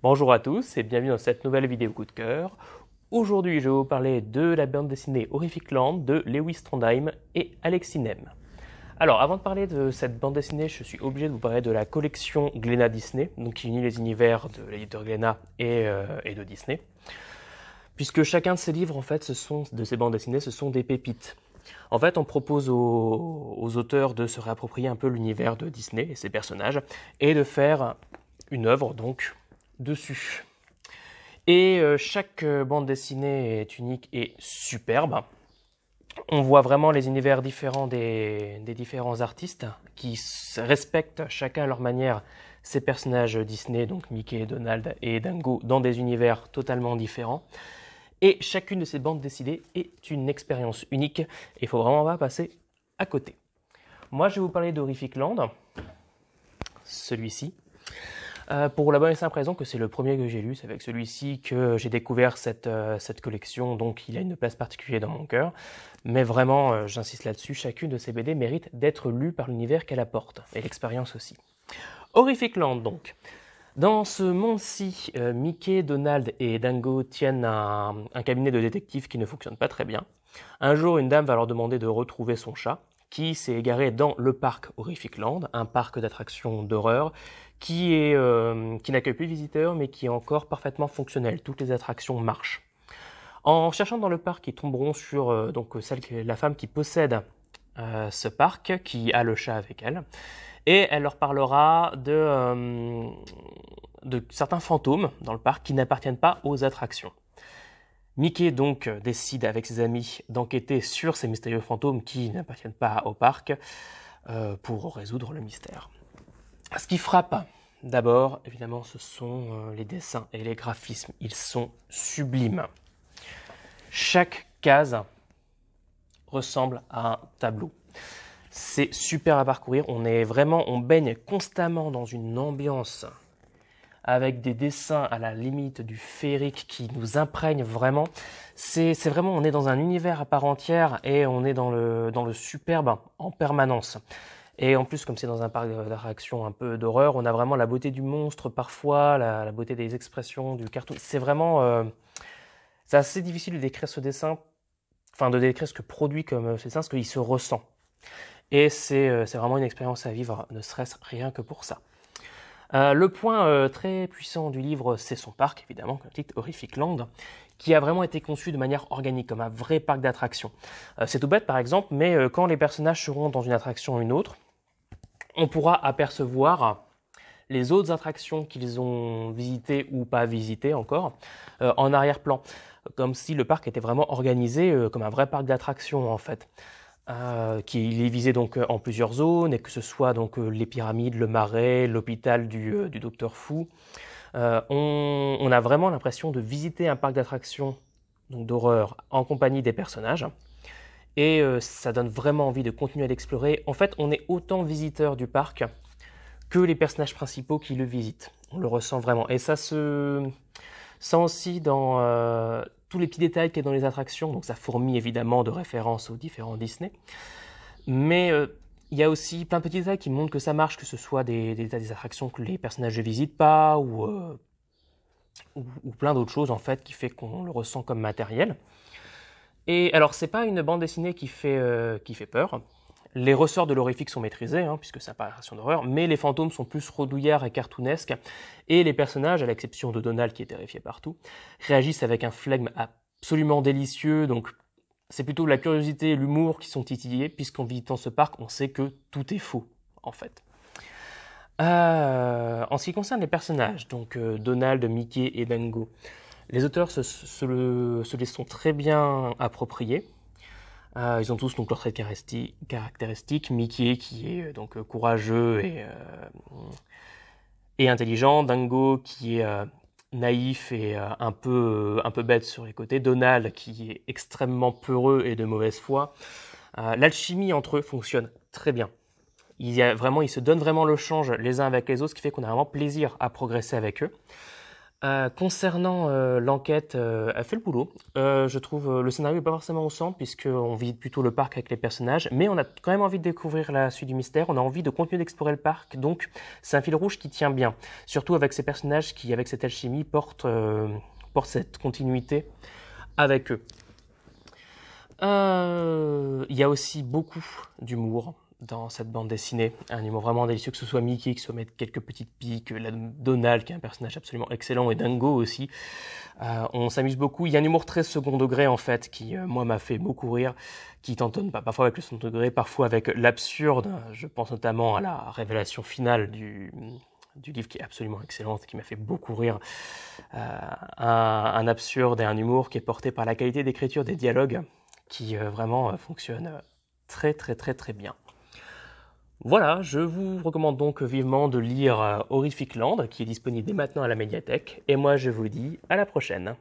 Bonjour à tous et bienvenue dans cette nouvelle vidéo coup de cœur. Aujourd'hui, je vais vous parler de la bande dessinée Horrific Land de Lewis Trondheim et Alex Alors, avant de parler de cette bande dessinée, je suis obligé de vous parler de la collection Glénat Disney, donc qui unit les univers de l'éditeur Glénat euh, et, de Disney. Puisque chacun de ces livres, en fait, ce sont, de ces bandes dessinées, ce sont des pépites. En fait, on propose aux, aux auteurs de se réapproprier un peu l'univers de Disney et ses personnages, et de faire une œuvre, donc, dessus. Et euh, chaque euh, bande dessinée est unique et superbe. On voit vraiment les univers différents des, différents artistes qui respectent chacun à leur manière ces personnages Disney, donc Mickey, Donald et Dingo, dans des univers totalement différents. Et chacune de ces bandes dessinées est une expérience unique il faut vraiment pas passer à côté. Moi, je vais vous parler d'Horrific Land, celui-ci, euh, pour la bonne et simple raison que c'est le premier que j'ai lu, c'est avec celui-ci que j'ai découvert cette, euh, collection, donc il a une place particulière dans mon cœur. Mais vraiment, euh, j'insiste là-dessus, chacune de ces BD mérite d'être lue par l'univers qu'elle apporte, et l'expérience aussi. Horrific Land, donc. Dans ce monde-ci, Mickey, Donald et Dingo tiennent un cabinet de détectives qui ne fonctionne pas très bien. Un jour, une dame va leur demander de retrouver son chat qui s'est égaré dans le parc Horrific Land, un parc d'attractions d'horreur euh, qui n'accueille plus de visiteurs mais qui est encore parfaitement fonctionnel. Toutes les attractions marchent. En cherchant dans le parc, ils tomberont sur euh, donc euh, celle la femme qui possède ce parc, qui a le chat avec elle, et elle leur parlera de de certains fantômes dans le parc qui n'appartiennent pas aux attractions. Mickey donc euh, décide avec ses amis d'enquêter sur ces mystérieux fantômes qui n'appartiennent pas au parc euh, pour résoudre le mystère. Ce qui frappe d'abord, évidemment, ce sont euh, les dessins et les graphismes. Ils sont sublimes. Chaque case ressemble à un tableau. C'est super à parcourir. On est vraiment, on baigne constamment dans une ambiance avec des dessins à la limite du féerique qui nous imprègne vraiment. C'est vraiment, on est dans un univers à part entière et on est dans le, dans le superbe en permanence. Et en plus, comme c'est dans un parc réaction un peu d'horreur, on a vraiment la beauté du monstre parfois, la, beauté des expressions, du cartoon. C'est vraiment, euh, c'est assez difficile de décrire ce dessin, enfin de décrire ce que produit comme euh, ce dessin, ce qu'il se ressent. Et euh, c'est vraiment une expérience à vivre, ne serait-ce rien que pour ça. Euh, le point euh, très puissant du livre, c'est son parc, évidemment, le titre Horrific Land, qui a vraiment été conçu de manière organique, comme un vrai parc d'attractions. Euh, c'est tout bête, par exemple, mais quand les personnages seront dans une attraction ou une autre, on pourra apercevoir les autres attractions qu'ils ont visitées ou pas visitées encore en arrière-plan, comme si le parc était vraiment organisé comme un vrai parc d'attractions, en fait. Ah, qui est visé donc euh, en plusieurs zones, et que ce soit donc euh, les pyramides, le marais, l'hôpital du, euh, du docteur Fou. on, a vraiment l'impression de visiter un parc d'attractions donc d'horreur en compagnie des personnages. Et ça donne vraiment envie de continuer à l'explorer. En fait, on est autant visiteur du parc que les personnages principaux qui le visitent. On le ressent vraiment. Et ça se sent aussi dans, tous les petits détails qu'il y a dans les attractions, donc ça fourmille évidemment de références aux différents Disney. Mais euh, il y a aussi plein de petits détails qui montrent que ça marche, que ce soit des, des, des attractions que les personnages ne visitent pas euh, ou, ou, plein d'autres choses en fait qui fait qu'on le ressent comme matériel. Et alors c'est pas une bande dessinée qui fait, euh, qui fait peur, les ressorts de l'horrifique sont maîtrisés, hein, puisque ça son d'horreur, mais les fantômes sont plus redouillards et cartoonesques, et les personnages, à l'exception de Donald qui est terrifié partout, réagissent avec un flegme absolument délicieux, donc c'est plutôt la curiosité et l'humour qui sont titillés, puisqu'en visitant ce parc, on sait que tout est faux, en fait. Euh, en ce qui concerne les personnages, donc euh, Donald, Mickey et Dango, les auteurs se, les sont très bien appropriés. Euh, ils ont tous donc leur trait caractéristique. Mickey qui est euh, donc euh, courageux et, intelligent. Dingo qui est naïf et un, peu, un peu bête sur les côtés. Donald qui est extrêmement peureux et de mauvaise foi. L'alchimie entre eux fonctionne très bien. Il y a vraiment, ils se donnent vraiment le change les uns avec les autres, ce qui fait qu'on a vraiment plaisir à progresser avec eux. Euh, concernant euh, l'enquête, euh, elle fait le boulot. Euh, je trouve le scénario n'est pas forcément au centre puisqu'on visite plutôt le parc avec les personnages, mais on a quand même envie de découvrir la suite du mystère, on a envie de continuer d'explorer le parc, donc c'est un fil rouge qui tient bien, surtout avec ces personnages qui, avec cette alchimie, portent, portent cette continuité avec eux. Il y a aussi beaucoup d'humour dans cette bande dessinée. Un humour vraiment délicieux, que ce soit Mickey que ce soit mettre quelques petites piques, la Donald qui est un personnage absolument excellent et Dingo aussi. Euh, on s'amuse beaucoup. Il y a un humour très second degré en fait qui, euh, moi, m'a fait beaucoup rire, qui pas parfois avec le second degré, parfois avec l'absurde. Je pense notamment à la révélation finale du, du livre qui est absolument excellente, qui m'a fait beaucoup rire. Euh, un, absurde et un humour qui est porté par la qualité d'écriture des dialogues, qui vraiment fonctionne très très très très bien. Voilà, je vous recommande donc vivement de lire euh, Horrific Land, qui est disponible dès maintenant à la médiathèque, et moi je vous dis à la prochaine.